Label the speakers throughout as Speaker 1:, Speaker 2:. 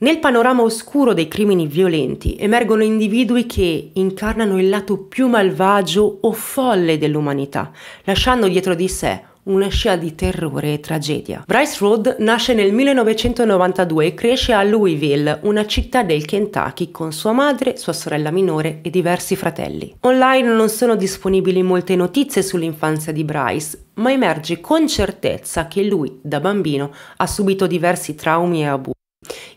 Speaker 1: Nel panorama oscuro dei crimini violenti emergono individui che incarnano il lato più malvagio o folle dell'umanità, lasciando dietro di sé una scia di terrore e tragedia. Bryce Road nasce nel 1992 e cresce a Louisville, una città del Kentucky, con sua madre, sua sorella minore e diversi fratelli. Online non sono disponibili molte notizie sull'infanzia di Bryce, ma emerge con certezza che lui, da bambino, ha subito diversi traumi e abusi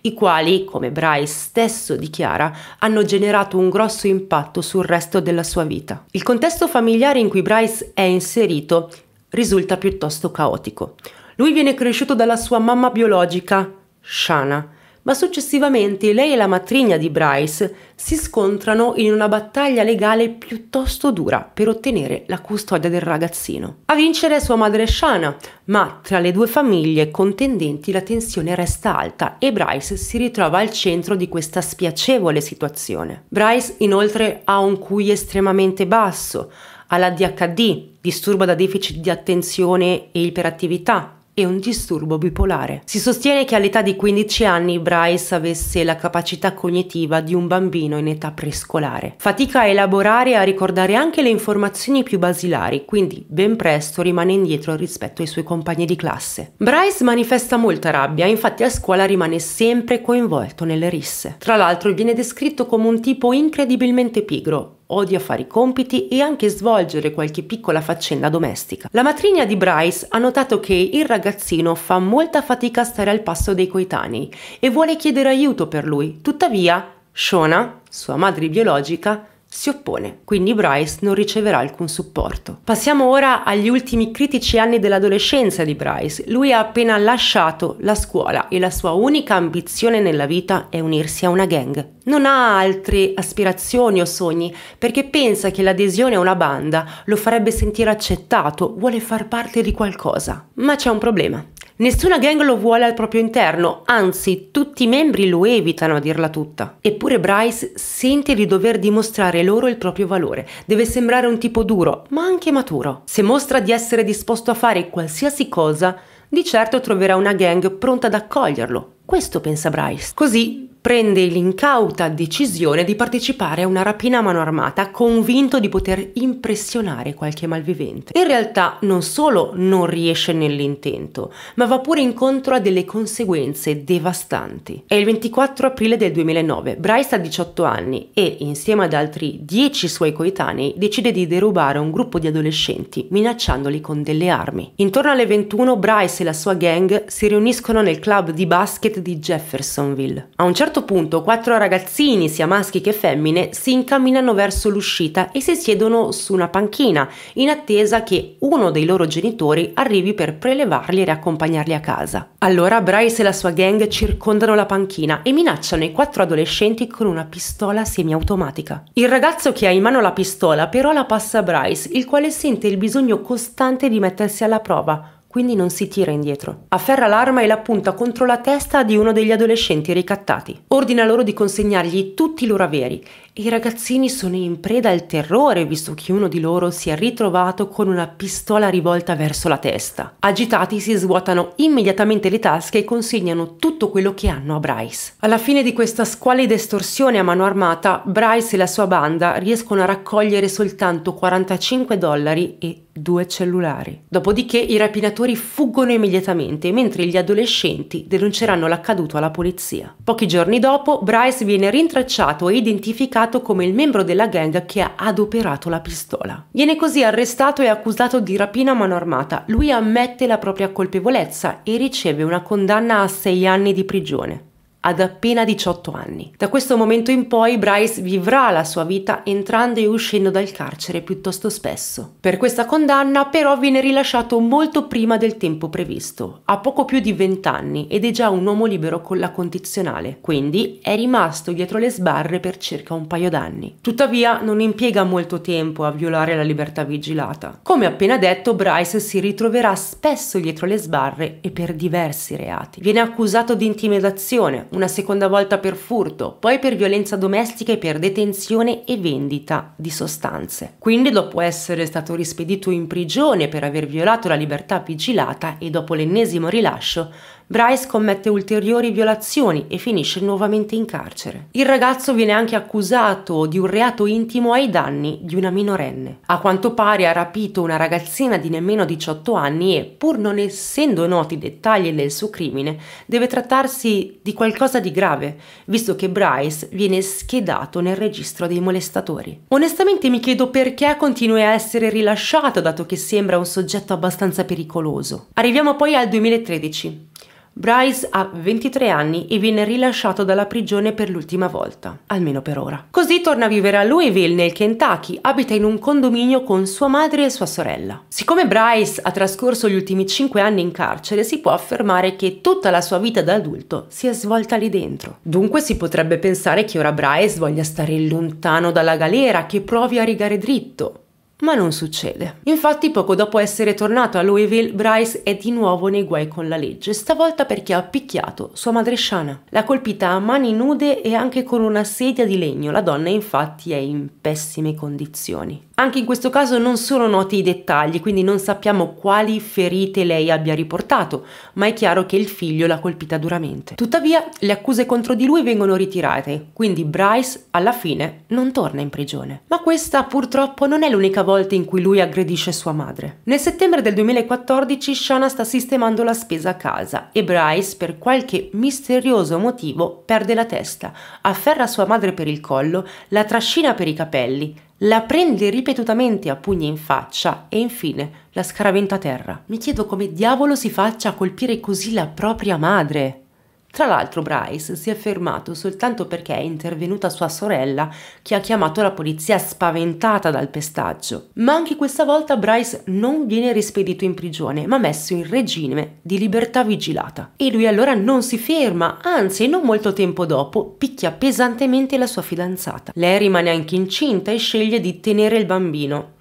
Speaker 1: i quali, come Bryce stesso dichiara, hanno generato un grosso impatto sul resto della sua vita. Il contesto familiare in cui Bryce è inserito risulta piuttosto caotico. Lui viene cresciuto dalla sua mamma biologica, Shana, ma successivamente lei e la matrigna di Bryce si scontrano in una battaglia legale piuttosto dura per ottenere la custodia del ragazzino. A vincere è sua madre Shana, ma tra le due famiglie contendenti la tensione resta alta e Bryce si ritrova al centro di questa spiacevole situazione. Bryce inoltre ha un cui estremamente basso, ha la DHD, disturbo da deficit di attenzione e iperattività, e un disturbo bipolare. Si sostiene che all'età di 15 anni Bryce avesse la capacità cognitiva di un bambino in età prescolare. Fatica a elaborare e a ricordare anche le informazioni più basilari, quindi ben presto rimane indietro rispetto ai suoi compagni di classe. Bryce manifesta molta rabbia, infatti a scuola rimane sempre coinvolto nelle risse. Tra l'altro viene descritto come un tipo incredibilmente pigro, odia fare i compiti e anche svolgere qualche piccola faccenda domestica. La matrigna di Bryce ha notato che il ragazzino fa molta fatica a stare al passo dei coetanei e vuole chiedere aiuto per lui. Tuttavia, Shona, sua madre biologica, si oppone, quindi Bryce non riceverà alcun supporto. Passiamo ora agli ultimi critici anni dell'adolescenza di Bryce. Lui ha appena lasciato la scuola e la sua unica ambizione nella vita è unirsi a una gang. Non ha altre aspirazioni o sogni perché pensa che l'adesione a una banda lo farebbe sentire accettato, vuole far parte di qualcosa. Ma c'è un problema. Nessuna gang lo vuole al proprio interno, anzi tutti i membri lo evitano a dirla tutta. Eppure Bryce sente di dover dimostrare loro il proprio valore, deve sembrare un tipo duro, ma anche maturo. Se mostra di essere disposto a fare qualsiasi cosa, di certo troverà una gang pronta ad accoglierlo, questo pensa Bryce. Così prende l'incauta decisione di partecipare a una rapina a mano armata, convinto di poter impressionare qualche malvivente. In realtà non solo non riesce nell'intento, ma va pure incontro a delle conseguenze devastanti. È il 24 aprile del 2009, Bryce ha 18 anni e, insieme ad altri 10 suoi coetanei, decide di derubare un gruppo di adolescenti, minacciandoli con delle armi. Intorno alle 21 Bryce e la sua gang si riuniscono nel club di basket di Jeffersonville. A un certo punto quattro ragazzini, sia maschi che femmine, si incamminano verso l'uscita e si siedono su una panchina in attesa che uno dei loro genitori arrivi per prelevarli e riaccompagnarli a casa. Allora Bryce e la sua gang circondano la panchina e minacciano i quattro adolescenti con una pistola semiautomatica. Il ragazzo che ha in mano la pistola però la passa a Bryce, il quale sente il bisogno costante di mettersi alla prova quindi non si tira indietro. Afferra l'arma e la punta contro la testa di uno degli adolescenti ricattati. Ordina loro di consegnargli tutti i loro averi e i ragazzini sono in preda al terrore visto che uno di loro si è ritrovato con una pistola rivolta verso la testa. Agitati si svuotano immediatamente le tasche e consegnano tutto quello che hanno a Bryce. Alla fine di questa squalida estorsione a mano armata, Bryce e la sua banda riescono a raccogliere soltanto 45 dollari e due cellulari. Dopodiché i rapinatori fuggono immediatamente, mentre gli adolescenti denunceranno l'accaduto alla polizia. Pochi giorni dopo, Bryce viene rintracciato e identificato come il membro della gang che ha adoperato la pistola. Viene così arrestato e accusato di rapina a mano armata. Lui ammette la propria colpevolezza e riceve una condanna a sei anni di prigione ad appena 18 anni. Da questo momento in poi Bryce vivrà la sua vita entrando e uscendo dal carcere piuttosto spesso. Per questa condanna però viene rilasciato molto prima del tempo previsto, ha poco più di 20 anni ed è già un uomo libero con la condizionale, quindi è rimasto dietro le sbarre per circa un paio d'anni. Tuttavia non impiega molto tempo a violare la libertà vigilata. Come appena detto Bryce si ritroverà spesso dietro le sbarre e per diversi reati. Viene accusato di intimidazione, una seconda volta per furto, poi per violenza domestica e per detenzione e vendita di sostanze. Quindi dopo essere stato rispedito in prigione per aver violato la libertà vigilata e dopo l'ennesimo rilascio, Bryce commette ulteriori violazioni e finisce nuovamente in carcere. Il ragazzo viene anche accusato di un reato intimo ai danni di una minorenne. A quanto pare ha rapito una ragazzina di nemmeno 18 anni e, pur non essendo noti i dettagli del suo crimine, deve trattarsi di qualcosa di grave, visto che Bryce viene schedato nel registro dei molestatori. Onestamente mi chiedo perché continui a essere rilasciato, dato che sembra un soggetto abbastanza pericoloso. Arriviamo poi al 2013. Bryce ha 23 anni e viene rilasciato dalla prigione per l'ultima volta, almeno per ora. Così torna a vivere a Louisville, nel Kentucky, abita in un condominio con sua madre e sua sorella. Siccome Bryce ha trascorso gli ultimi 5 anni in carcere, si può affermare che tutta la sua vita da adulto si è svolta lì dentro. Dunque si potrebbe pensare che ora Bryce voglia stare lontano dalla galera, che provi a rigare dritto ma non succede. Infatti poco dopo essere tornato a Louisville, Bryce è di nuovo nei guai con la legge, stavolta perché ha picchiato sua madre Shana. L'ha colpita a mani nude e anche con una sedia di legno, la donna infatti è in pessime condizioni. Anche in questo caso non sono noti i dettagli, quindi non sappiamo quali ferite lei abbia riportato, ma è chiaro che il figlio l'ha colpita duramente. Tuttavia le accuse contro di lui vengono ritirate, quindi Bryce alla fine non torna in prigione. Ma questa purtroppo non è l'unica volta volte in cui lui aggredisce sua madre. Nel settembre del 2014 Shana sta sistemando la spesa a casa e Bryce, per qualche misterioso motivo, perde la testa, afferra sua madre per il collo, la trascina per i capelli, la prende ripetutamente a pugni in faccia e infine la scaraventa a terra. Mi chiedo come diavolo si faccia a colpire così la propria madre. Tra l'altro Bryce si è fermato soltanto perché è intervenuta sua sorella che ha chiamato la polizia spaventata dal pestaggio. Ma anche questa volta Bryce non viene rispedito in prigione ma messo in regime di libertà vigilata. E lui allora non si ferma, anzi non molto tempo dopo picchia pesantemente la sua fidanzata. Lei rimane anche incinta e sceglie di tenere il bambino.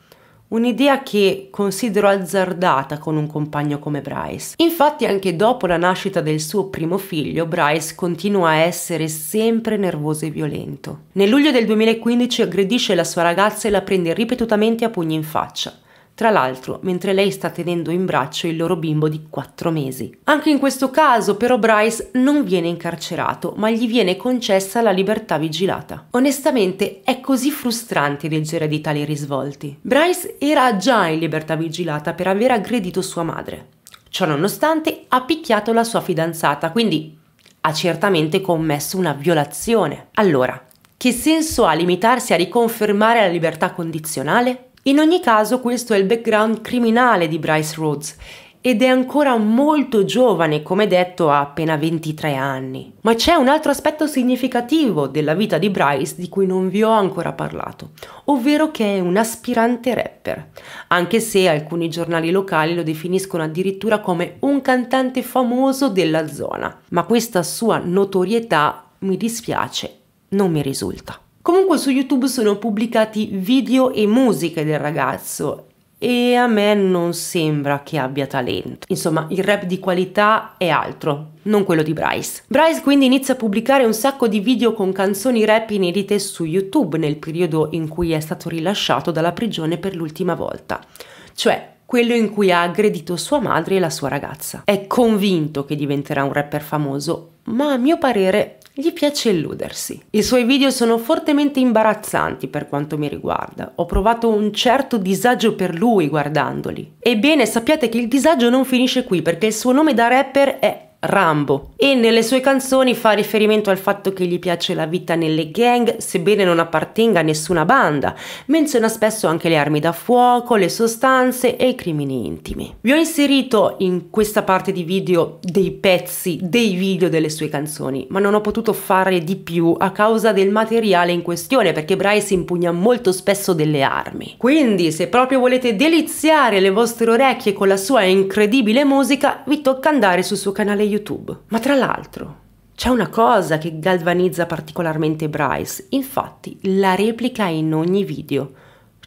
Speaker 1: Un'idea che considero azzardata con un compagno come Bryce. Infatti anche dopo la nascita del suo primo figlio, Bryce continua a essere sempre nervoso e violento. Nel luglio del 2015 aggredisce la sua ragazza e la prende ripetutamente a pugni in faccia tra l'altro mentre lei sta tenendo in braccio il loro bimbo di 4 mesi. Anche in questo caso però Bryce non viene incarcerato, ma gli viene concessa la libertà vigilata. Onestamente è così frustrante leggere di tali risvolti. Bryce era già in libertà vigilata per aver aggredito sua madre. Ciò nonostante ha picchiato la sua fidanzata, quindi ha certamente commesso una violazione. Allora, che senso ha limitarsi a riconfermare la libertà condizionale? In ogni caso questo è il background criminale di Bryce Rhodes ed è ancora molto giovane, come detto ha appena 23 anni. Ma c'è un altro aspetto significativo della vita di Bryce di cui non vi ho ancora parlato, ovvero che è un aspirante rapper, anche se alcuni giornali locali lo definiscono addirittura come un cantante famoso della zona. Ma questa sua notorietà, mi dispiace, non mi risulta. Comunque su YouTube sono pubblicati video e musiche del ragazzo e a me non sembra che abbia talento. Insomma, il rap di qualità è altro, non quello di Bryce. Bryce quindi inizia a pubblicare un sacco di video con canzoni rap inedite su YouTube nel periodo in cui è stato rilasciato dalla prigione per l'ultima volta. Cioè, quello in cui ha aggredito sua madre e la sua ragazza. È convinto che diventerà un rapper famoso, ma a mio parere gli piace illudersi. I suoi video sono fortemente imbarazzanti per quanto mi riguarda. Ho provato un certo disagio per lui guardandoli. Ebbene, sappiate che il disagio non finisce qui perché il suo nome da rapper è Rambo e nelle sue canzoni fa riferimento al fatto che gli piace la vita nelle gang sebbene non appartenga a nessuna banda, menziona spesso anche le armi da fuoco, le sostanze e i crimini intimi. Vi ho inserito in questa parte di video dei pezzi dei video delle sue canzoni, ma non ho potuto fare di più a causa del materiale in questione perché Bryce impugna molto spesso delle armi. Quindi se proprio volete deliziare le vostre orecchie con la sua incredibile musica vi tocca andare sul suo canale YouTube. Ma tra l'altro, c'è una cosa che galvanizza particolarmente Bryce, infatti la replica in ogni video,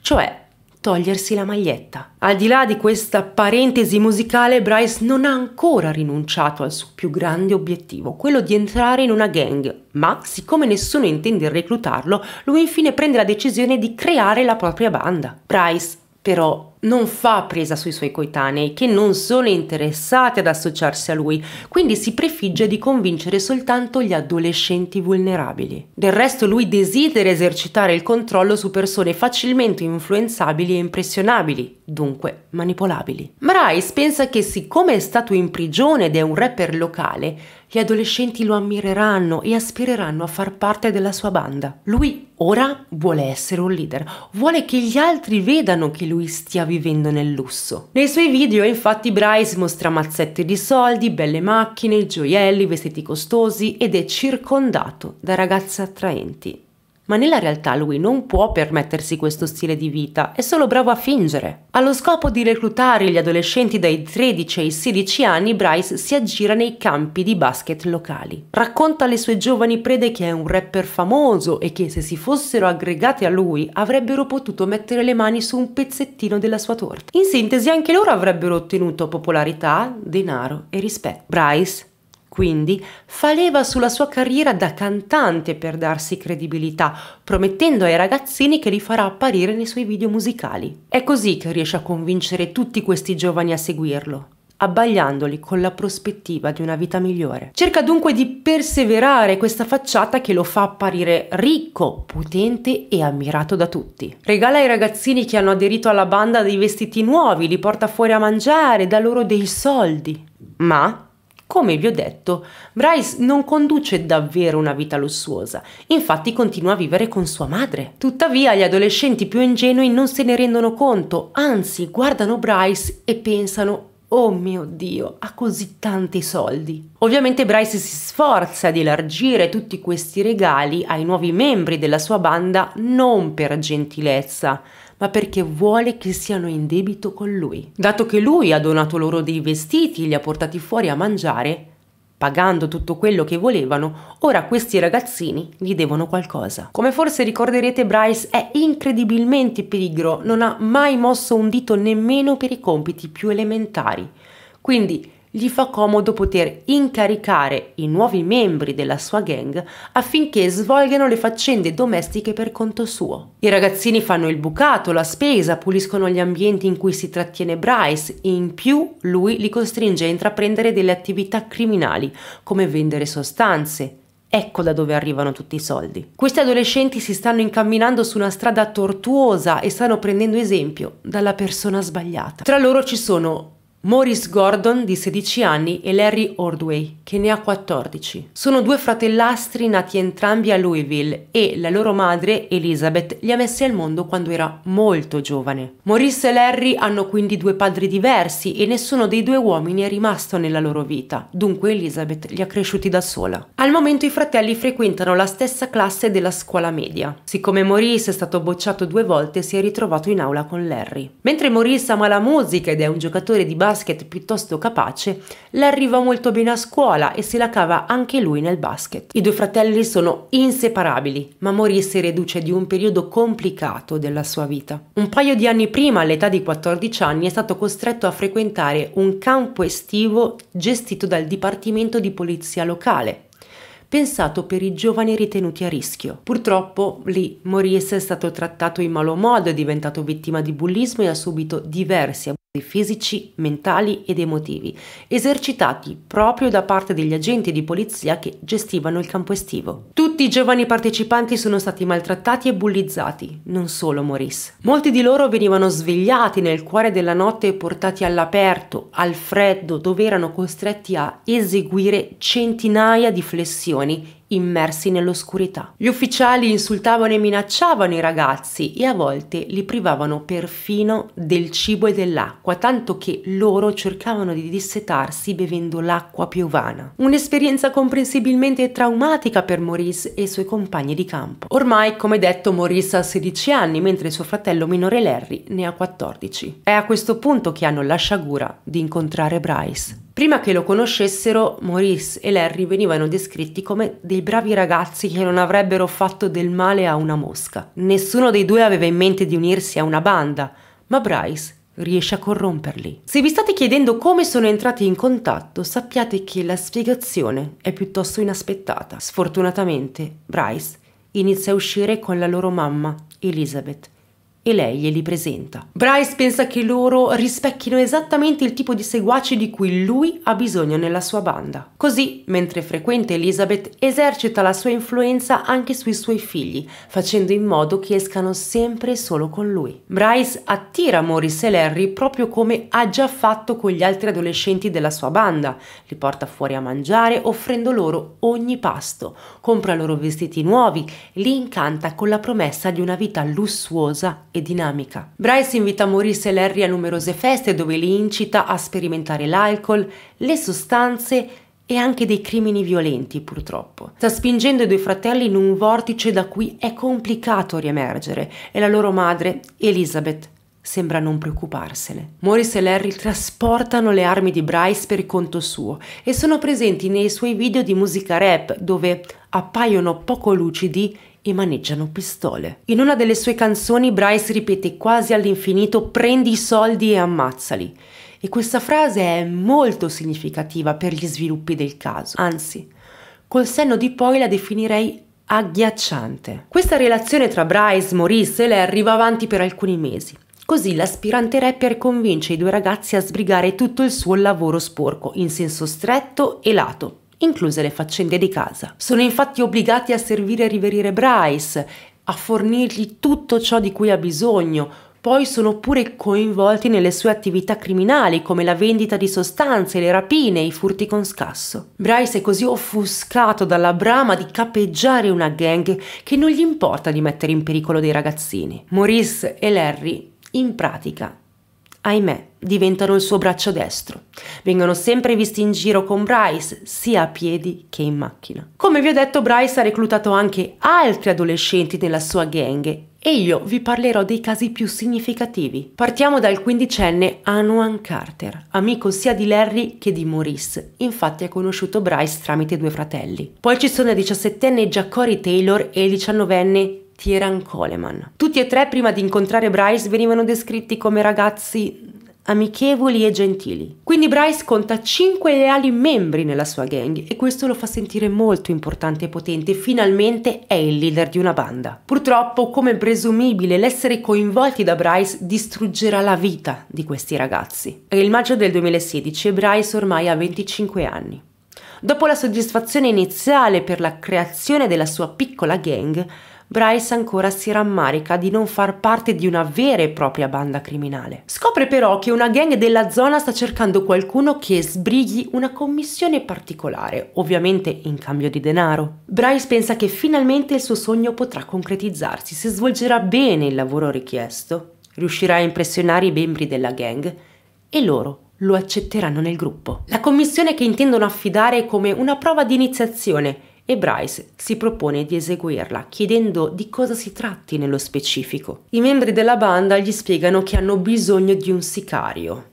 Speaker 1: cioè togliersi la maglietta. Al di là di questa parentesi musicale, Bryce non ha ancora rinunciato al suo più grande obiettivo, quello di entrare in una gang, ma siccome nessuno intende reclutarlo, lui infine prende la decisione di creare la propria banda. Bryce però non fa presa sui suoi coetanei, che non sono interessati ad associarsi a lui, quindi si prefigge di convincere soltanto gli adolescenti vulnerabili. Del resto lui desidera esercitare il controllo su persone facilmente influenzabili e impressionabili, dunque manipolabili. Mrais pensa che siccome è stato in prigione ed è un rapper locale, gli adolescenti lo ammireranno e aspireranno a far parte della sua banda. Lui ora vuole essere un leader, vuole che gli altri vedano che lui stia vivendo vivendo nel lusso. Nei suoi video infatti Bryce mostra mazzette di soldi, belle macchine, gioielli, vestiti costosi ed è circondato da ragazze attraenti. Ma nella realtà lui non può permettersi questo stile di vita, è solo bravo a fingere. Allo scopo di reclutare gli adolescenti dai 13 ai 16 anni, Bryce si aggira nei campi di basket locali. Racconta alle sue giovani prede che è un rapper famoso e che se si fossero aggregate a lui avrebbero potuto mettere le mani su un pezzettino della sua torta. In sintesi anche loro avrebbero ottenuto popolarità, denaro e rispetto. Bryce quindi fa leva sulla sua carriera da cantante per darsi credibilità, promettendo ai ragazzini che li farà apparire nei suoi video musicali. È così che riesce a convincere tutti questi giovani a seguirlo abbagliandoli con la prospettiva di una vita migliore. Cerca dunque di perseverare questa facciata che lo fa apparire ricco, potente e ammirato da tutti. Regala ai ragazzini che hanno aderito alla banda dei vestiti nuovi, li porta fuori a mangiare, dà loro dei soldi. Ma come vi ho detto, Bryce non conduce davvero una vita lussuosa, infatti continua a vivere con sua madre. Tuttavia gli adolescenti più ingenui non se ne rendono conto, anzi guardano Bryce e pensano Oh mio Dio, ha così tanti soldi. Ovviamente Bryce si sforza di elargire tutti questi regali ai nuovi membri della sua banda non per gentilezza, ma perché vuole che siano in debito con lui. Dato che lui ha donato loro dei vestiti, li ha portati fuori a mangiare, pagando tutto quello che volevano, ora questi ragazzini gli devono qualcosa. Come forse ricorderete, Bryce è incredibilmente pigro, non ha mai mosso un dito nemmeno per i compiti più elementari. Quindi gli fa comodo poter incaricare i nuovi membri della sua gang affinché svolgano le faccende domestiche per conto suo. I ragazzini fanno il bucato, la spesa, puliscono gli ambienti in cui si trattiene Bryce e in più lui li costringe a intraprendere delle attività criminali come vendere sostanze, Ecco da dove arrivano tutti i soldi. Questi adolescenti si stanno incamminando su una strada tortuosa e stanno prendendo esempio dalla persona sbagliata. Tra loro ci sono Maurice Gordon di 16 anni e Larry Ordway che ne ha 14. Sono due fratellastri nati entrambi a Louisville e la loro madre, Elizabeth, li ha messi al mondo quando era molto giovane. Maurice e Larry hanno quindi due padri diversi e nessuno dei due uomini è rimasto nella loro vita, dunque Elizabeth li ha cresciuti da sola. Al momento i fratelli frequentano la stessa classe della scuola media. Siccome Maurice è stato bocciato due volte si è ritrovato in aula con Larry. Mentre Maurice ama la musica ed è un giocatore di basket basket piuttosto capace, le arriva molto bene a scuola e se la cava anche lui nel basket. I due fratelli sono inseparabili, ma Maurice si riduce di un periodo complicato della sua vita. Un paio di anni prima, all'età di 14 anni, è stato costretto a frequentare un campo estivo gestito dal Dipartimento di Polizia Locale, pensato per i giovani ritenuti a rischio. Purtroppo lì Maurice è stato trattato in malo modo, è diventato vittima di bullismo e ha subito diversi abusi fisici, mentali ed emotivi, esercitati proprio da parte degli agenti di polizia che gestivano il campo estivo. Tutti i giovani partecipanti sono stati maltrattati e bullizzati, non solo Maurice. Molti di loro venivano svegliati nel cuore della notte e portati all'aperto, al freddo, dove erano costretti a eseguire centinaia di flessioni immersi nell'oscurità. Gli ufficiali insultavano e minacciavano i ragazzi e a volte li privavano perfino del cibo e dell'acqua, tanto che loro cercavano di dissetarsi bevendo l'acqua piovana. Un'esperienza comprensibilmente traumatica per Maurice e i suoi compagni di campo. Ormai, come detto, Maurice ha 16 anni, mentre suo fratello minore Larry ne ha 14. È a questo punto che hanno la sciagura di incontrare Bryce. Prima che lo conoscessero, Maurice e Larry venivano descritti come dei bravi ragazzi che non avrebbero fatto del male a una mosca. Nessuno dei due aveva in mente di unirsi a una banda, ma Bryce riesce a corromperli. Se vi state chiedendo come sono entrati in contatto, sappiate che la spiegazione è piuttosto inaspettata. Sfortunatamente, Bryce inizia a uscire con la loro mamma, Elizabeth, e lei glieli presenta. Bryce pensa che loro rispecchino esattamente il tipo di seguaci di cui lui ha bisogno nella sua banda. Così, mentre frequenta Elizabeth, esercita la sua influenza anche sui suoi figli, facendo in modo che escano sempre solo con lui. Bryce attira Maurice e Larry proprio come ha già fatto con gli altri adolescenti della sua banda, li porta fuori a mangiare offrendo loro ogni pasto, compra loro vestiti nuovi, li incanta con la promessa di una vita lussuosa e dinamica. Bryce invita Maurice e Larry a numerose feste dove li incita a sperimentare l'alcol, le sostanze e anche dei crimini violenti purtroppo. Sta spingendo i due fratelli in un vortice da cui è complicato riemergere e la loro madre, Elizabeth, sembra non preoccuparsene. Morris e Larry trasportano le armi di Bryce per conto suo e sono presenti nei suoi video di musica rap dove appaiono poco lucidi e maneggiano pistole. In una delle sue canzoni Bryce ripete quasi all'infinito prendi i soldi e ammazzali e questa frase è molto significativa per gli sviluppi del caso, anzi col senno di poi la definirei agghiacciante. Questa relazione tra Bryce, Maurice e Larry va avanti per alcuni mesi. Così l'aspirante rapper convince i due ragazzi a sbrigare tutto il suo lavoro sporco in senso stretto e lato, incluse le faccende di casa. Sono infatti obbligati a servire e riverire Bryce, a fornirgli tutto ciò di cui ha bisogno, poi sono pure coinvolti nelle sue attività criminali come la vendita di sostanze, le rapine e i furti con scasso. Bryce è così offuscato dalla brama di capeggiare una gang che non gli importa di mettere in pericolo dei ragazzini. Maurice e Larry, in pratica, ahimè, diventano il suo braccio destro. Vengono sempre visti in giro con Bryce, sia a piedi che in macchina. Come vi ho detto, Bryce ha reclutato anche altri adolescenti nella sua gang e io vi parlerò dei casi più significativi. Partiamo dal quindicenne Anuan Carter, amico sia di Larry che di Maurice, infatti ha conosciuto Bryce tramite due fratelli. Poi ci sono il diciassettenne Jacory Taylor e il diciannovenne Tieran Coleman. Tutti e tre prima di incontrare Bryce venivano descritti come ragazzi amichevoli e gentili. Quindi Bryce conta 5 leali membri nella sua gang e questo lo fa sentire molto importante e potente, finalmente è il leader di una banda. Purtroppo, come presumibile, l'essere coinvolti da Bryce distruggerà la vita di questi ragazzi. È il maggio del 2016 e Bryce ormai ha 25 anni. Dopo la soddisfazione iniziale per la creazione della sua piccola gang, Bryce ancora si rammarica di non far parte di una vera e propria banda criminale. Scopre però che una gang della zona sta cercando qualcuno che sbrighi una commissione particolare, ovviamente in cambio di denaro. Bryce pensa che finalmente il suo sogno potrà concretizzarsi se svolgerà bene il lavoro richiesto, riuscirà a impressionare i membri della gang e loro lo accetteranno nel gruppo. La commissione che intendono affidare è come una prova di iniziazione e Bryce si propone di eseguirla, chiedendo di cosa si tratti nello specifico. I membri della banda gli spiegano che hanno bisogno di un sicario,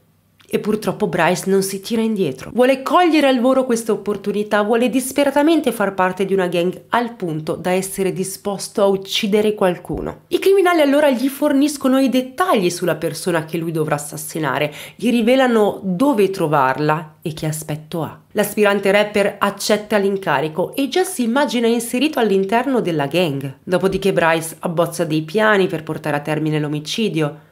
Speaker 1: e purtroppo Bryce non si tira indietro. Vuole cogliere al volo questa opportunità, vuole disperatamente far parte di una gang al punto da essere disposto a uccidere qualcuno. I criminali allora gli forniscono i dettagli sulla persona che lui dovrà assassinare, gli rivelano dove trovarla e che aspetto ha. L'aspirante rapper accetta l'incarico e già si immagina inserito all'interno della gang. Dopodiché Bryce abbozza dei piani per portare a termine l'omicidio,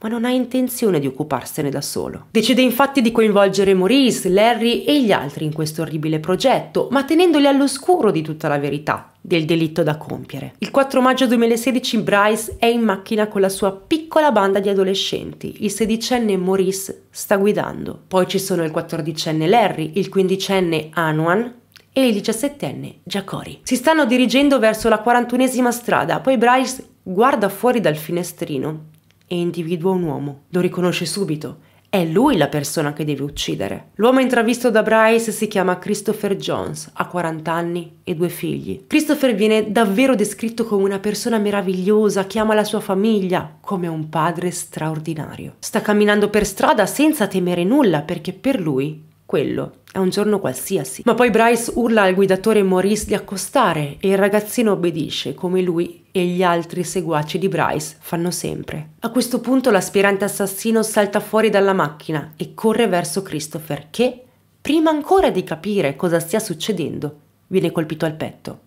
Speaker 1: ma non ha intenzione di occuparsene da solo. Decide infatti di coinvolgere Maurice, Larry e gli altri in questo orribile progetto, ma tenendoli all'oscuro di tutta la verità del delitto da compiere. Il 4 maggio 2016 Bryce è in macchina con la sua piccola banda di adolescenti. Il sedicenne Maurice sta guidando. Poi ci sono il quattordicenne Larry, il quindicenne Anwan, e il 17enne Giacori. Si stanno dirigendo verso la 41esima strada, poi Bryce guarda fuori dal finestrino e individua un uomo. Lo riconosce subito. È lui la persona che deve uccidere. L'uomo intravisto da Bryce si chiama Christopher Jones, ha 40 anni e due figli. Christopher viene davvero descritto come una persona meravigliosa che ama la sua famiglia, come un padre straordinario. Sta camminando per strada senza temere nulla perché per lui quello è un giorno qualsiasi. Ma poi Bryce urla al guidatore Maurice di accostare e il ragazzino obbedisce come lui e gli altri seguaci di Bryce fanno sempre. A questo punto l'aspirante assassino salta fuori dalla macchina e corre verso Christopher che, prima ancora di capire cosa stia succedendo, viene colpito al petto.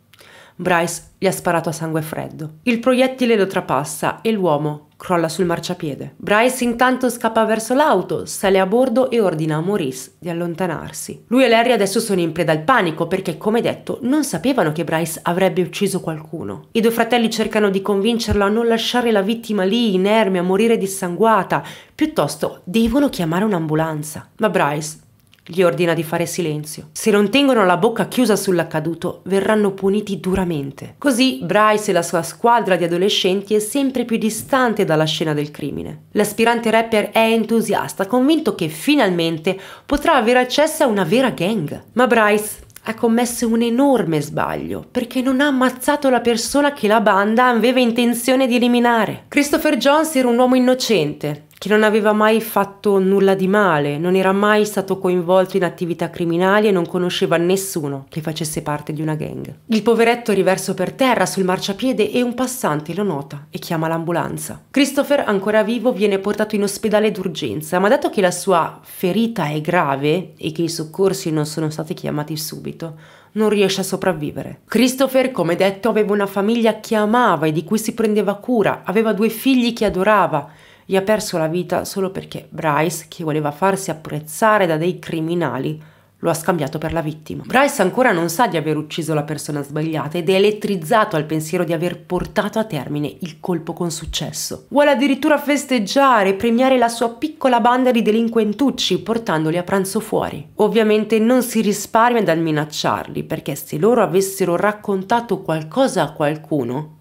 Speaker 1: Bryce gli ha sparato a sangue freddo. Il proiettile lo trapassa e l'uomo crolla sul marciapiede. Bryce intanto scappa verso l'auto, sale a bordo e ordina a Maurice di allontanarsi. Lui e Larry adesso sono in preda al panico perché, come detto, non sapevano che Bryce avrebbe ucciso qualcuno. I due fratelli cercano di convincerlo a non lasciare la vittima lì, inerme, a morire dissanguata, piuttosto devono chiamare un'ambulanza. Ma Bryce gli ordina di fare silenzio. Se non tengono la bocca chiusa sull'accaduto, verranno puniti duramente. Così Bryce e la sua squadra di adolescenti è sempre più distante dalla scena del crimine. L'aspirante rapper è entusiasta, convinto che finalmente potrà avere accesso a una vera gang. Ma Bryce ha commesso un enorme sbaglio perché non ha ammazzato la persona che la banda aveva intenzione di eliminare. Christopher Jones era un uomo innocente, che non aveva mai fatto nulla di male, non era mai stato coinvolto in attività criminali e non conosceva nessuno che facesse parte di una gang. Il poveretto è riverso per terra sul marciapiede e un passante lo nota e chiama l'ambulanza. Christopher, ancora vivo, viene portato in ospedale d'urgenza, ma dato che la sua ferita è grave e che i soccorsi non sono stati chiamati subito, non riesce a sopravvivere. Christopher, come detto, aveva una famiglia che amava e di cui si prendeva cura, aveva due figli che adorava gli ha perso la vita solo perché Bryce, che voleva farsi apprezzare da dei criminali, lo ha scambiato per la vittima. Bryce ancora non sa di aver ucciso la persona sbagliata ed è elettrizzato al pensiero di aver portato a termine il colpo con successo. Vuole addirittura festeggiare e premiare la sua piccola banda di delinquentucci portandoli a pranzo fuori. Ovviamente non si risparmia dal minacciarli perché se loro avessero raccontato qualcosa a qualcuno,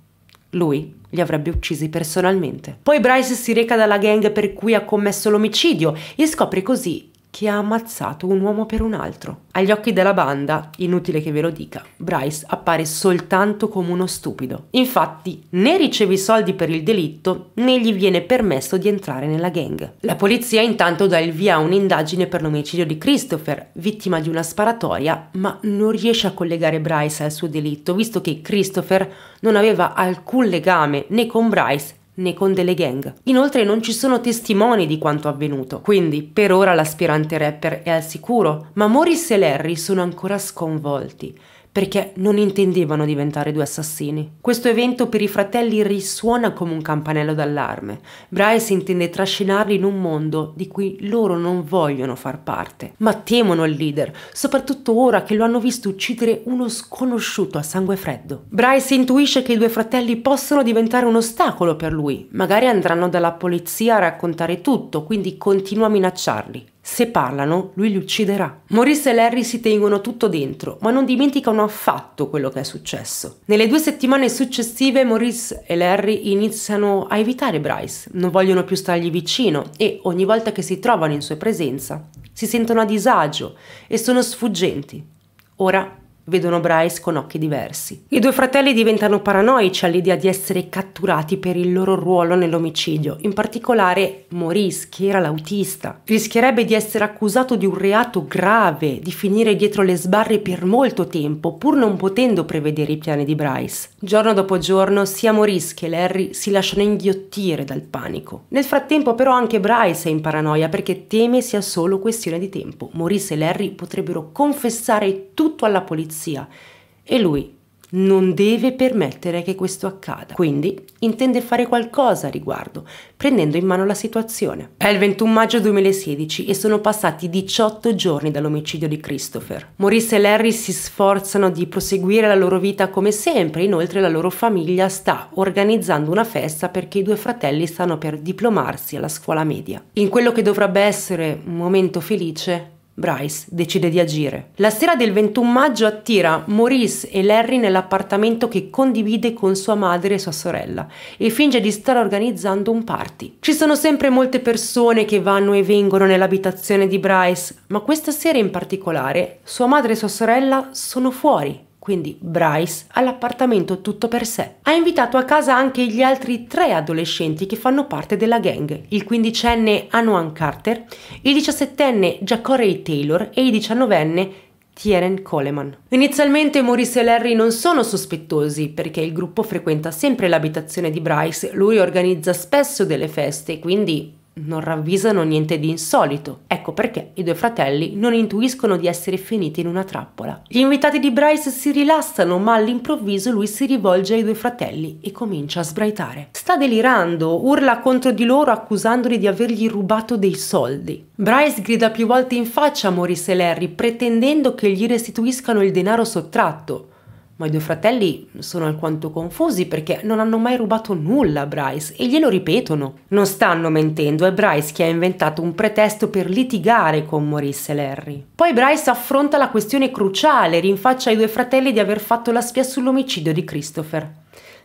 Speaker 1: lui li avrebbe uccisi personalmente. Poi Bryce si reca dalla gang per cui ha commesso l'omicidio e scopre così che ha ammazzato un uomo per un altro. Agli occhi della banda, inutile che ve lo dica, Bryce appare soltanto come uno stupido. Infatti, né riceve i soldi per il delitto né gli viene permesso di entrare nella gang. La polizia intanto dà il via a un'indagine per l'omicidio di Christopher, vittima di una sparatoria, ma non riesce a collegare Bryce al suo delitto, visto che Christopher non aveva alcun legame né con Bryce né con delle gang. Inoltre non ci sono testimoni di quanto avvenuto, quindi per ora l'aspirante rapper è al sicuro, ma Morris e Larry sono ancora sconvolti perché non intendevano diventare due assassini. Questo evento per i fratelli risuona come un campanello d'allarme. Bryce intende trascinarli in un mondo di cui loro non vogliono far parte, ma temono il leader, soprattutto ora che lo hanno visto uccidere uno sconosciuto a sangue freddo. Bryce intuisce che i due fratelli possono diventare un ostacolo per lui, magari andranno dalla polizia a raccontare tutto, quindi continua a minacciarli. Se parlano, lui li ucciderà. Maurice e Larry si tengono tutto dentro, ma non dimenticano affatto quello che è successo. Nelle due settimane successive Maurice e Larry iniziano a evitare Bryce, non vogliono più stargli vicino e ogni volta che si trovano in sua presenza si sentono a disagio e sono sfuggenti. Ora vedono Bryce con occhi diversi. I due fratelli diventano paranoici all'idea di essere catturati per il loro ruolo nell'omicidio, in particolare Maurice, che era l'autista. Rischierebbe di essere accusato di un reato grave, di finire dietro le sbarre per molto tempo, pur non potendo prevedere i piani di Bryce. Giorno dopo giorno, sia Maurice che Larry si lasciano inghiottire dal panico. Nel frattempo però anche Bryce è in paranoia perché teme sia solo questione di tempo. Maurice e Larry potrebbero confessare tutto alla polizia polizia e lui non deve permettere che questo accada, quindi intende fare qualcosa a riguardo, prendendo in mano la situazione. È il 21 maggio 2016 e sono passati 18 giorni dall'omicidio di Christopher. Maurice e Larry si sforzano di proseguire la loro vita come sempre, inoltre la loro famiglia sta organizzando una festa perché i due fratelli stanno per diplomarsi alla scuola media. In quello che dovrebbe essere un momento felice, Bryce decide di agire. La sera del 21 maggio attira Maurice e Larry nell'appartamento che condivide con sua madre e sua sorella e finge di stare organizzando un party. Ci sono sempre molte persone che vanno e vengono nell'abitazione di Bryce, ma questa sera in particolare sua madre e sua sorella sono fuori quindi Bryce, all'appartamento tutto per sé. Ha invitato a casa anche gli altri tre adolescenti che fanno parte della gang, il quindicenne Anuan Carter, il diciassettenne Jacorey Taylor e il diciannovenne Tieren Coleman. Inizialmente Maurice e Larry non sono sospettosi perché il gruppo frequenta sempre l'abitazione di Bryce, lui organizza spesso delle feste, quindi non ravvisano niente di insolito. Ecco perché i due fratelli non intuiscono di essere finiti in una trappola. Gli invitati di Bryce si rilassano, ma all'improvviso lui si rivolge ai due fratelli e comincia a sbraitare. Sta delirando, urla contro di loro accusandoli di avergli rubato dei soldi. Bryce grida più volte in faccia a Maurice e Larry, pretendendo che gli restituiscano il denaro sottratto. Ma i due fratelli sono alquanto confusi perché non hanno mai rubato nulla a Bryce e glielo ripetono. Non stanno mentendo, è Bryce che ha inventato un pretesto per litigare con Maurice e Larry. Poi Bryce affronta la questione cruciale, rinfaccia ai due fratelli di aver fatto la spia sull'omicidio di Christopher.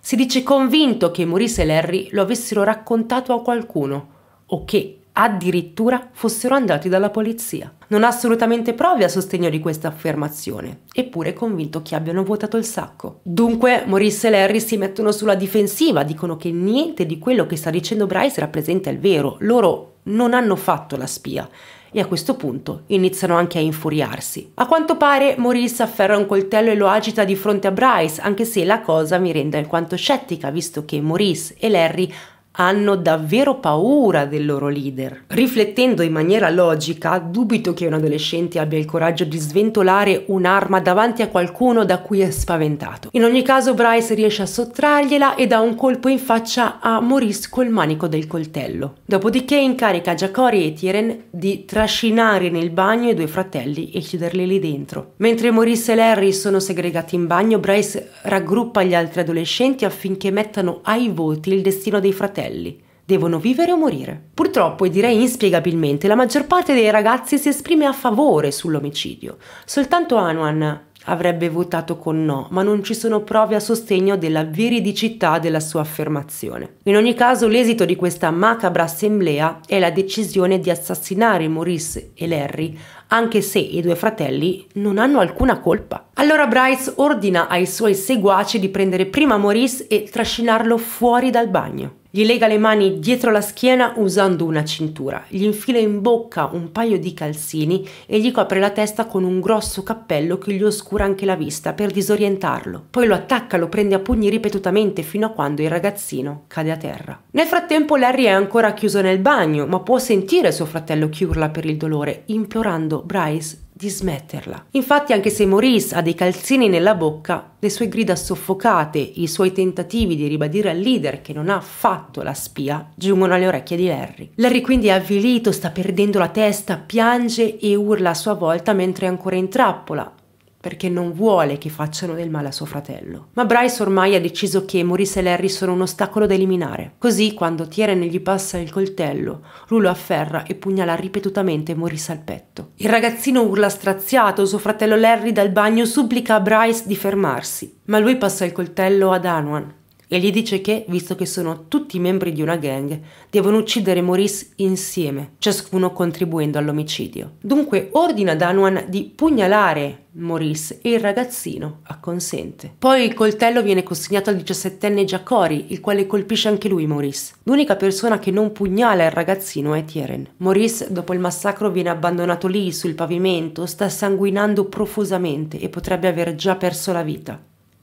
Speaker 1: Si dice convinto che Maurice e Larry lo avessero raccontato a qualcuno o che addirittura fossero andati dalla polizia. Non ha assolutamente prove a sostegno di questa affermazione, eppure è convinto che abbiano vuotato il sacco. Dunque Maurice e Larry si mettono sulla difensiva, dicono che niente di quello che sta dicendo Bryce rappresenta il vero, loro non hanno fatto la spia e a questo punto iniziano anche a infuriarsi. A quanto pare Maurice afferra un coltello e lo agita di fronte a Bryce, anche se la cosa mi rende alquanto scettica, visto che Maurice e Larry hanno davvero paura del loro leader. Riflettendo in maniera logica, dubito che un adolescente abbia il coraggio di sventolare un'arma davanti a qualcuno da cui è spaventato. In ogni caso Bryce riesce a sottrargliela e dà un colpo in faccia a Maurice col manico del coltello. Dopodiché incarica Jacori e Tyren di trascinare nel bagno i due fratelli e chiuderli lì dentro. Mentre Maurice e Larry sono segregati in bagno, Bryce raggruppa gli altri adolescenti affinché mettano ai voti il destino dei fratelli livelli. Devono vivere o morire. Purtroppo, e direi inspiegabilmente, la maggior parte dei ragazzi si esprime a favore sull'omicidio. Soltanto Anuan avrebbe votato con no, ma non ci sono prove a sostegno della veridicità della sua affermazione. In ogni caso, l'esito di questa macabra assemblea è la decisione di assassinare Maurice e Larry anche se i due fratelli non hanno alcuna colpa. Allora Bryce ordina ai suoi seguaci di prendere prima Maurice e trascinarlo fuori dal bagno. Gli lega le mani dietro la schiena usando una cintura, gli infila in bocca un paio di calzini e gli copre la testa con un grosso cappello che gli oscura anche la vista per disorientarlo. Poi lo attacca, lo prende a pugni ripetutamente fino a quando il ragazzino cade a terra. Nel frattempo Larry è ancora chiuso nel bagno, ma può sentire suo fratello che urla per il dolore, implorando Bryce di smetterla. Infatti anche se Maurice ha dei calzini nella bocca, le sue grida soffocate, i suoi tentativi di ribadire al leader che non ha fatto la spia, giungono alle orecchie di Larry. Larry quindi è avvilito, sta perdendo la testa, piange e urla a sua volta mentre è ancora in trappola, perché non vuole che facciano del male a suo fratello. Ma Bryce ormai ha deciso che Maurice e Larry sono un ostacolo da eliminare. Così, quando Tieren gli passa il coltello, lui lo afferra e pugnala ripetutamente Maurice al petto. Il ragazzino urla straziato, suo fratello Larry dal bagno supplica a Bryce di fermarsi, ma lui passa il coltello ad Anwan, e gli dice che, visto che sono tutti membri di una gang, devono uccidere Maurice insieme, ciascuno contribuendo all'omicidio. Dunque ordina ad Anwan di pugnalare Maurice e il ragazzino acconsente. Poi il coltello viene consegnato al 17enne Giacori, il quale colpisce anche lui Maurice. L'unica persona che non pugnala il ragazzino è Tieren. Maurice, dopo il massacro, viene abbandonato lì, sul pavimento, sta sanguinando profusamente e potrebbe aver già perso la vita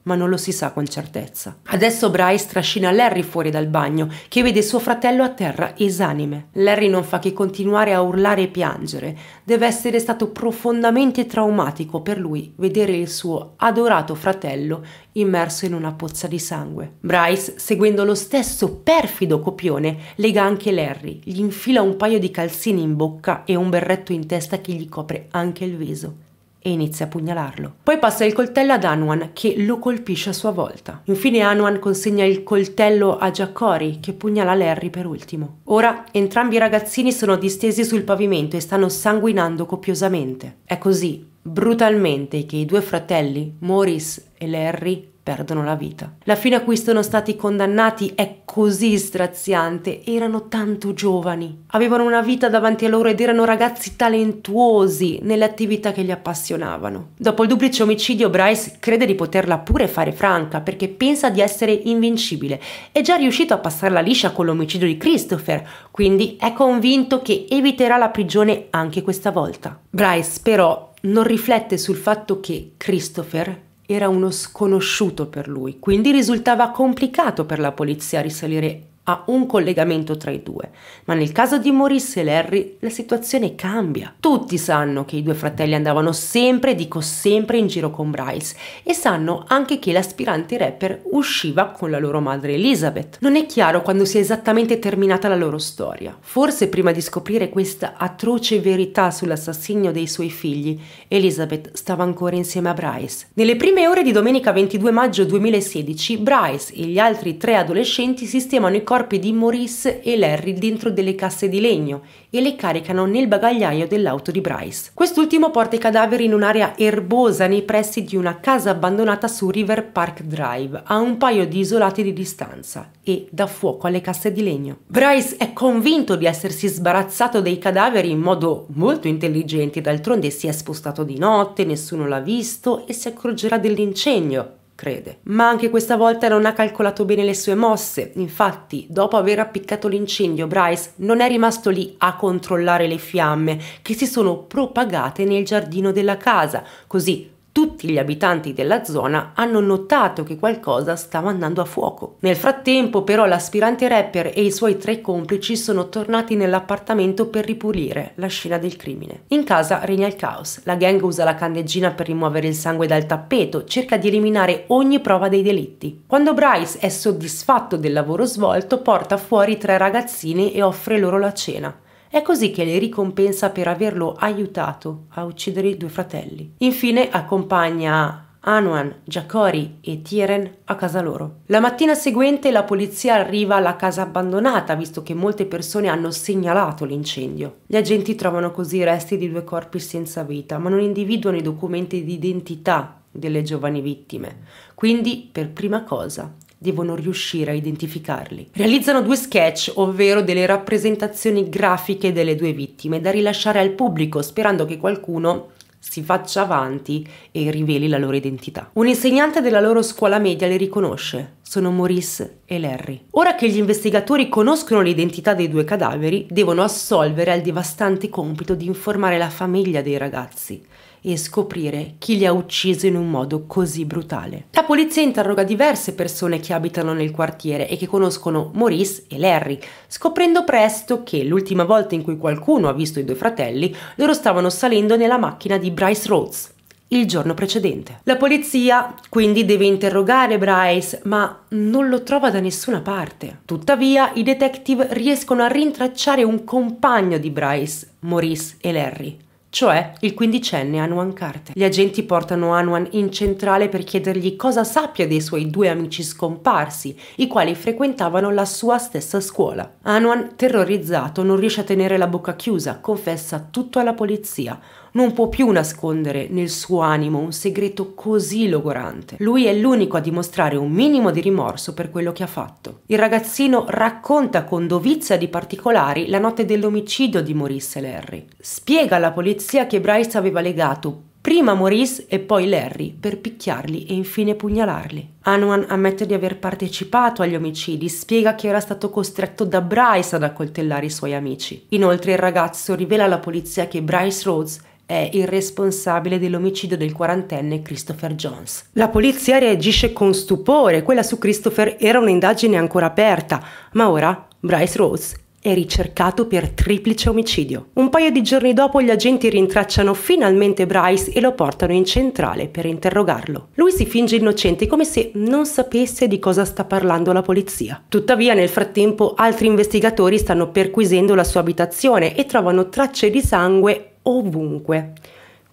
Speaker 1: ma non lo si sa con certezza. Adesso Bryce trascina Larry fuori dal bagno, che vede suo fratello a terra esanime. Larry non fa che continuare a urlare e piangere. Deve essere stato profondamente traumatico per lui vedere il suo adorato fratello immerso in una pozza di sangue. Bryce, seguendo lo stesso perfido copione, lega anche Larry, gli infila un paio di calzini in bocca e un berretto in testa che gli copre anche il viso e inizia a pugnalarlo. Poi passa il coltello ad Anwan che lo colpisce a sua volta. Infine Anwan consegna il coltello a Giacori che pugnala Larry per ultimo. Ora entrambi i ragazzini sono distesi sul pavimento e stanno sanguinando copiosamente. È così, brutalmente, che i due fratelli, Maurice e Larry, perdono la vita. La fine a cui sono stati condannati è così straziante, erano tanto giovani, avevano una vita davanti a loro ed erano ragazzi talentuosi nelle attività che li appassionavano. Dopo il duplice omicidio Bryce crede di poterla pure fare franca perché pensa di essere invincibile, è già riuscito a passarla liscia con l'omicidio di Christopher, quindi è convinto che eviterà la prigione anche questa volta. Bryce però non riflette sul fatto che Christopher era uno sconosciuto per lui, quindi risultava complicato per la polizia risalire ha un collegamento tra i due, ma nel caso di Maurice e Larry la situazione cambia. Tutti sanno che i due fratelli andavano sempre, dico sempre, in giro con Bryce e sanno anche che l'aspirante rapper usciva con la loro madre Elizabeth. Non è chiaro quando sia esattamente terminata la loro storia. Forse prima di scoprire questa atroce verità sull'assassinio dei suoi figli, Elizabeth stava ancora insieme a Bryce. Nelle prime ore di domenica 22 maggio 2016, Bryce e gli altri tre adolescenti sistemano i corpi di Maurice e Larry dentro delle casse di legno e le caricano nel bagagliaio dell'auto di Bryce. Quest'ultimo porta i cadaveri in un'area erbosa nei pressi di una casa abbandonata su River Park Drive, a un paio di isolati di distanza, e dà fuoco alle casse di legno. Bryce è convinto di essersi sbarazzato dei cadaveri in modo molto intelligente, d'altronde si è spostato di notte, nessuno l'ha visto e si accorgerà dell'incendio crede. Ma anche questa volta non ha calcolato bene le sue mosse, infatti dopo aver appiccato l'incendio Bryce non è rimasto lì a controllare le fiamme che si sono propagate nel giardino della casa, così tutti gli abitanti della zona hanno notato che qualcosa stava andando a fuoco. Nel frattempo però l'aspirante rapper e i suoi tre complici sono tornati nell'appartamento per ripulire la scena del crimine. In casa regna il caos, la gang usa la candeggina per rimuovere il sangue dal tappeto, cerca di eliminare ogni prova dei delitti. Quando Bryce è soddisfatto del lavoro svolto porta fuori tre ragazzine e offre loro la cena. È così che le ricompensa per averlo aiutato a uccidere i due fratelli. Infine accompagna Anuan, Jacori e Tieren a casa loro. La mattina seguente la polizia arriva alla casa abbandonata visto che molte persone hanno segnalato l'incendio. Gli agenti trovano così i resti di due corpi senza vita ma non individuano i documenti di identità delle giovani vittime. Quindi, per prima cosa, devono riuscire a identificarli. Realizzano due sketch, ovvero delle rappresentazioni grafiche delle due vittime da rilasciare al pubblico sperando che qualcuno si faccia avanti e riveli la loro identità. Un insegnante della loro scuola media le riconosce, sono Maurice e Larry. Ora che gli investigatori conoscono l'identità dei due cadaveri, devono assolvere al devastante compito di informare la famiglia dei ragazzi, e scoprire chi li ha uccisi in un modo così brutale. La polizia interroga diverse persone che abitano nel quartiere e che conoscono Maurice e Larry, scoprendo presto che l'ultima volta in cui qualcuno ha visto i due fratelli, loro stavano salendo nella macchina di Bryce Rhodes il giorno precedente. La polizia quindi deve interrogare Bryce, ma non lo trova da nessuna parte. Tuttavia, i detective riescono a rintracciare un compagno di Bryce, Maurice e Larry, cioè il quindicenne Anwan Carter. Gli agenti portano Anwan in centrale per chiedergli cosa sappia dei suoi due amici scomparsi, i quali frequentavano la sua stessa scuola. Anwan, terrorizzato, non riesce a tenere la bocca chiusa, confessa tutto alla polizia, non può più nascondere nel suo animo un segreto così logorante. Lui è l'unico a dimostrare un minimo di rimorso per quello che ha fatto. Il ragazzino racconta con dovizia di particolari la notte dell'omicidio di Maurice e Larry. Spiega alla polizia che Bryce aveva legato prima Maurice e poi Larry per picchiarli e infine pugnalarli. Anuan ammette di aver partecipato agli omicidi, spiega che era stato costretto da Bryce ad accoltellare i suoi amici. Inoltre il ragazzo rivela alla polizia che Bryce Rhodes è il responsabile dell'omicidio del quarantenne Christopher Jones. La polizia reagisce con stupore, quella su Christopher era un'indagine ancora aperta, ma ora Bryce Rose è ricercato per triplice omicidio. Un paio di giorni dopo gli agenti rintracciano finalmente Bryce e lo portano in centrale per interrogarlo. Lui si finge innocente come se non sapesse di cosa sta parlando la polizia. Tuttavia nel frattempo altri investigatori stanno perquisendo la sua abitazione e trovano tracce di sangue ovunque.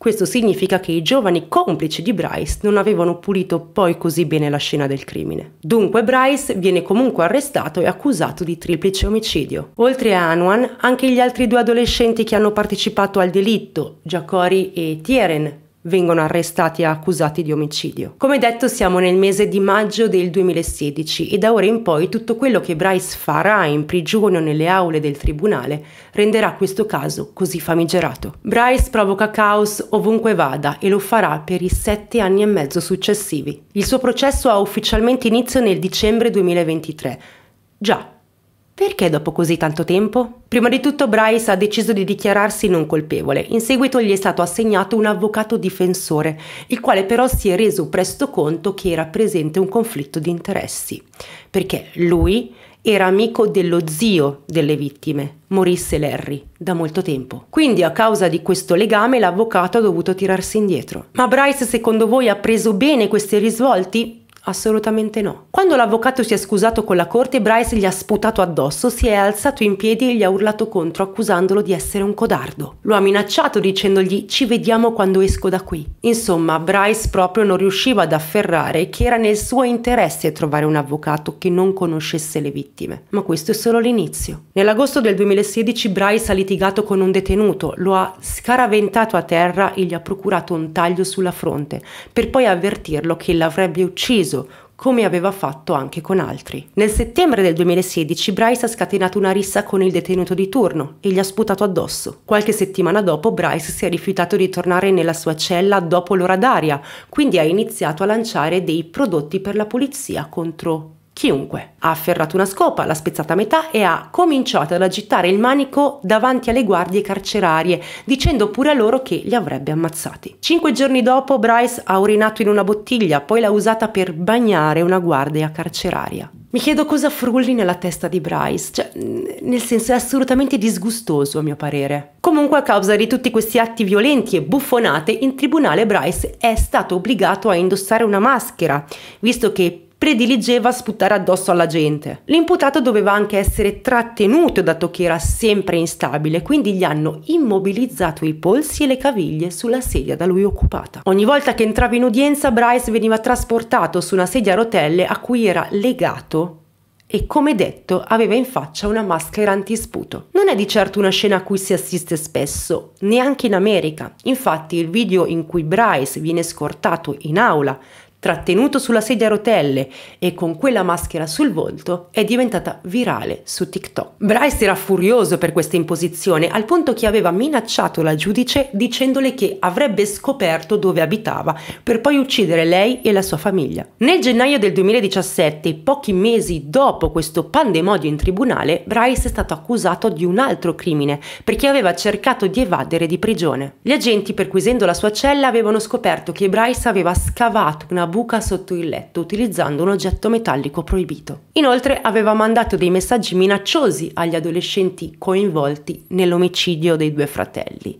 Speaker 1: Questo significa che i giovani complici di Bryce non avevano pulito poi così bene la scena del crimine. Dunque Bryce viene comunque arrestato e accusato di triplice omicidio. Oltre a Anwan, anche gli altri due adolescenti che hanno partecipato al delitto, Jacori e Tieren, vengono arrestati e accusati di omicidio. Come detto siamo nel mese di maggio del 2016 e da ora in poi tutto quello che Bryce farà in prigione o nelle aule del tribunale renderà questo caso così famigerato. Bryce provoca caos ovunque vada e lo farà per i sette anni e mezzo successivi. Il suo processo ha ufficialmente inizio nel dicembre 2023. Già, perché dopo così tanto tempo? Prima di tutto Bryce ha deciso di dichiararsi non colpevole, in seguito gli è stato assegnato un avvocato difensore, il quale però si è reso presto conto che era presente un conflitto di interessi, perché lui era amico dello zio delle vittime, morisse Larry, da molto tempo. Quindi a causa di questo legame l'avvocato ha dovuto tirarsi indietro. Ma Bryce secondo voi ha preso bene questi risvolti? Assolutamente no. Quando l'avvocato si è scusato con la corte, Bryce gli ha sputato addosso, si è alzato in piedi e gli ha urlato contro, accusandolo di essere un codardo. Lo ha minacciato dicendogli ci vediamo quando esco da qui. Insomma, Bryce proprio non riusciva ad afferrare che era nel suo interesse trovare un avvocato che non conoscesse le vittime. Ma questo è solo l'inizio. Nell'agosto del 2016 Bryce ha litigato con un detenuto, lo ha scaraventato a terra e gli ha procurato un taglio sulla fronte, per poi avvertirlo che l'avrebbe ucciso caso, come aveva fatto anche con altri. Nel settembre del 2016 Bryce ha scatenato una rissa con il detenuto di turno e gli ha sputato addosso. Qualche settimana dopo Bryce si è rifiutato di tornare nella sua cella dopo l'ora d'aria, quindi ha iniziato a lanciare dei prodotti per la polizia contro Chiunque. Ha afferrato una scopa, l'ha spezzata a metà e ha cominciato ad agitare il manico davanti alle guardie carcerarie, dicendo pure a loro che li avrebbe ammazzati. Cinque giorni dopo Bryce ha urinato in una bottiglia, poi l'ha usata per bagnare una guardia carceraria. Mi chiedo cosa frulli nella testa di Bryce, cioè, nel senso è assolutamente disgustoso a mio parere. Comunque a causa di tutti questi atti violenti e buffonate, in tribunale Bryce è stato obbligato a indossare una maschera, visto che prediligeva sputare addosso alla gente. L'imputato doveva anche essere trattenuto dato che era sempre instabile, quindi gli hanno immobilizzato i polsi e le caviglie sulla sedia da lui occupata. Ogni volta che entrava in udienza Bryce veniva trasportato su una sedia a rotelle a cui era legato e come detto aveva in faccia una maschera antisputo. Non è di certo una scena a cui si assiste spesso, neanche in America. Infatti il video in cui Bryce viene scortato in aula trattenuto sulla sedia a rotelle e con quella maschera sul volto, è diventata virale su TikTok. Bryce era furioso per questa imposizione, al punto che aveva minacciato la giudice dicendole che avrebbe scoperto dove abitava, per poi uccidere lei e la sua famiglia. Nel gennaio del 2017, pochi mesi dopo questo pandemonio in tribunale, Bryce è stato accusato di un altro crimine, perché aveva cercato di evadere di prigione. Gli agenti, perquisendo la sua cella, avevano scoperto che Bryce aveva scavato una buca sotto il letto utilizzando un oggetto metallico proibito. Inoltre aveva mandato dei messaggi minacciosi agli adolescenti coinvolti nell'omicidio dei due fratelli.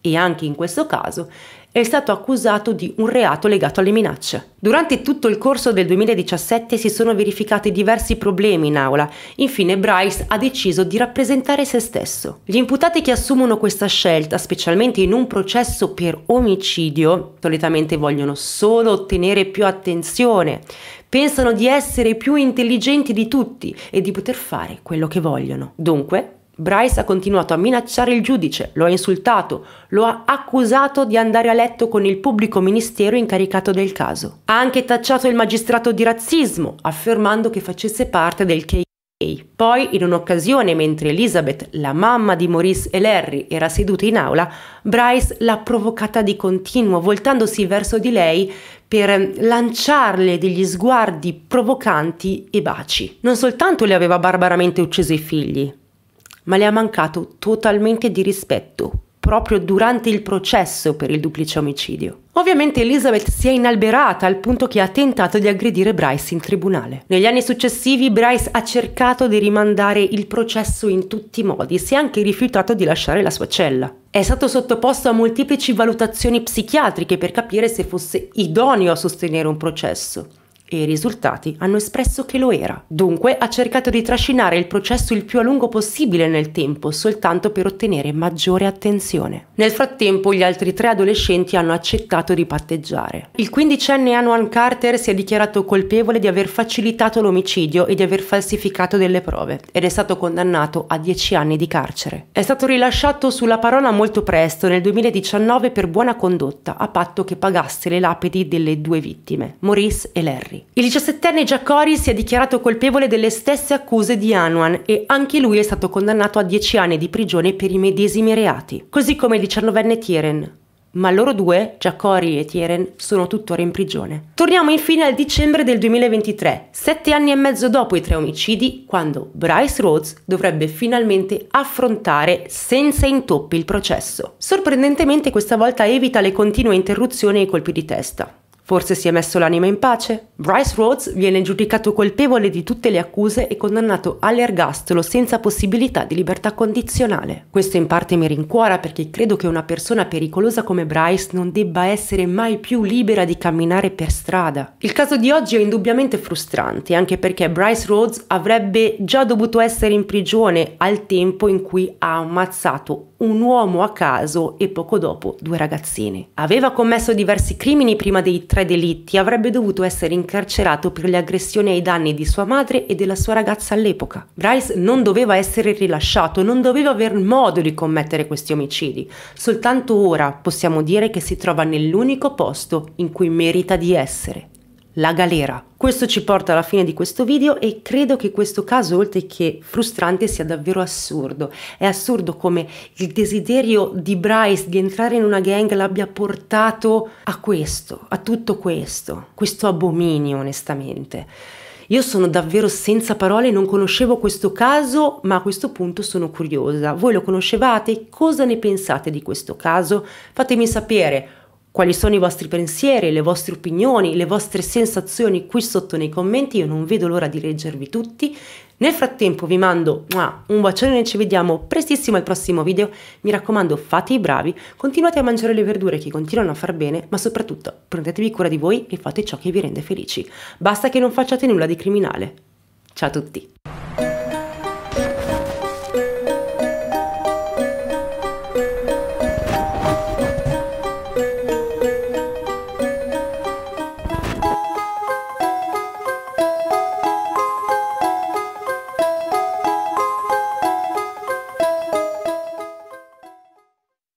Speaker 1: E anche in questo caso è stato accusato di un reato legato alle minacce. Durante tutto il corso del 2017 si sono verificati diversi problemi in aula. Infine Bryce ha deciso di rappresentare se stesso. Gli imputati che assumono questa scelta, specialmente in un processo per omicidio, solitamente vogliono solo ottenere più attenzione, pensano di essere più intelligenti di tutti e di poter fare quello che vogliono. Dunque, Bryce ha continuato a minacciare il giudice, lo ha insultato, lo ha accusato di andare a letto con il pubblico ministero incaricato del caso. Ha anche tacciato il magistrato di razzismo, affermando che facesse parte del KKK. Poi, in un'occasione, mentre Elizabeth, la mamma di Maurice e Larry, era seduta in aula, Bryce l'ha provocata di continuo, voltandosi verso di lei per ehm, lanciarle degli sguardi provocanti e baci. Non soltanto le aveva barbaramente ucciso i figli, ma le ha mancato totalmente di rispetto proprio durante il processo per il duplice omicidio. Ovviamente Elizabeth si è inalberata al punto che ha tentato di aggredire Bryce in tribunale. Negli anni successivi Bryce ha cercato di rimandare il processo in tutti i modi si è anche rifiutato di lasciare la sua cella. È stato sottoposto a molteplici valutazioni psichiatriche per capire se fosse idoneo a sostenere un processo e i risultati hanno espresso che lo era. Dunque ha cercato di trascinare il processo il più a lungo possibile nel tempo, soltanto per ottenere maggiore attenzione. Nel frattempo gli altri tre adolescenti hanno accettato di patteggiare. Il quindicenne Anwan Carter si è dichiarato colpevole di aver facilitato l'omicidio e di aver falsificato delle prove ed è stato condannato a 10 anni di carcere. È stato rilasciato sulla parola molto presto, nel 2019, per buona condotta, a patto che pagasse le lapidi delle due vittime, Maurice e Larry. Giacori. Il 17enne Giacori si è dichiarato colpevole delle stesse accuse di Anwan e anche lui è stato condannato a 10 anni di prigione per i medesimi reati, così come il 19enne Tieren. Ma loro due, Giacori e Tieren, sono tuttora in prigione. Torniamo infine al dicembre del 2023, sette anni e mezzo dopo i tre omicidi, quando Bryce Rhodes dovrebbe finalmente affrontare senza intoppi il processo. Sorprendentemente questa volta evita le continue interruzioni e i colpi di testa. Forse si è messo l'anima in pace? Bryce Rhodes viene giudicato colpevole di tutte le accuse e condannato all'ergastolo senza possibilità di libertà condizionale. Questo in parte mi rincuora perché credo che una persona pericolosa come Bryce non debba essere mai più libera di camminare per strada. Il caso di oggi è indubbiamente frustrante, anche perché Bryce Rhodes avrebbe già dovuto essere in prigione al tempo in cui ha ammazzato un uomo a caso e poco dopo due ragazzine. Aveva commesso diversi crimini prima dei tre delitti e avrebbe dovuto essere incarcerato per le aggressioni ai danni di sua madre e della sua ragazza all'epoca. Bryce non doveva essere rilasciato, non doveva aver modo di commettere questi omicidi. Soltanto ora possiamo dire che si trova nell'unico posto in cui merita di essere, la galera. Questo ci porta alla fine di questo video e credo che questo caso oltre che frustrante sia davvero assurdo. È assurdo come il desiderio di Bryce di entrare in una gang l'abbia portato a questo, a tutto questo, questo abominio onestamente. Io sono davvero senza parole, non conoscevo questo caso, ma a questo punto sono curiosa. Voi lo conoscevate? Cosa ne pensate di questo caso? Fatemi sapere quali sono i vostri pensieri, le vostre opinioni, le vostre sensazioni qui sotto nei commenti, io non vedo l'ora di leggervi tutti. Nel frattempo vi mando un bacione e ci vediamo prestissimo al prossimo video. Mi raccomando, fate i bravi, continuate a mangiare le verdure che continuano a far bene, ma soprattutto prendetevi cura di voi e fate ciò che vi rende felici. Basta che non facciate nulla di criminale. Ciao a tutti!